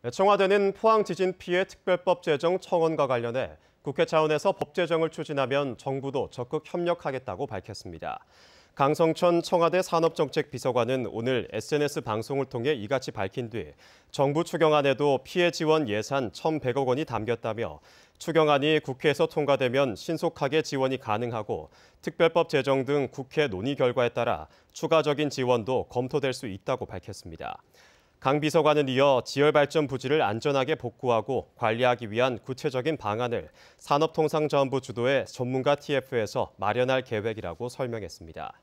네, 청와대는 포항 지진 피해 특별법 제정 청원과 관련해 국회 차원에서 법 제정을 추진하면 정부도 적극 협력하겠다고 밝혔습니다. 강성천 청와대 산업정책비서관은 오늘 SNS 방송을 통해 이같이 밝힌 뒤 정부 추경안에도 피해 지원 예산 1,100억 원이 담겼다며 추경안이 국회에서 통과되면 신속하게 지원이 가능하고 특별법 제정 등 국회 논의 결과에 따라 추가적인 지원도 검토될 수 있다고 밝혔습니다. 강 비서관은 이어 지열발전 부지를 안전하게 복구하고 관리하기 위한 구체적인 방안을 산업통상자원부 주도의 전문가 TF에서 마련할 계획이라고 설명했습니다.